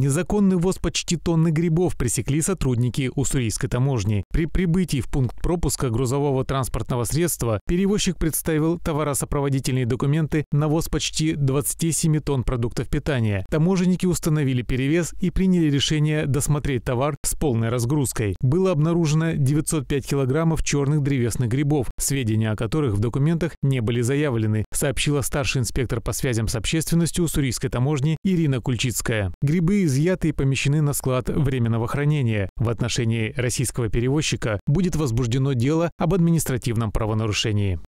Незаконный ввоз почти тонны грибов пресекли сотрудники уссурийской таможни. При прибытии в пункт пропуска грузового транспортного средства перевозчик представил товаросопроводительные документы на ввоз почти 27 тонн продуктов питания. Таможенники установили перевес и приняли решение досмотреть товар полной разгрузкой, было обнаружено 905 килограммов черных древесных грибов, сведения о которых в документах не были заявлены, сообщила старший инспектор по связям с общественностью Уссурийской таможни Ирина Кульчицкая. Грибы изъяты и помещены на склад временного хранения. В отношении российского перевозчика будет возбуждено дело об административном правонарушении.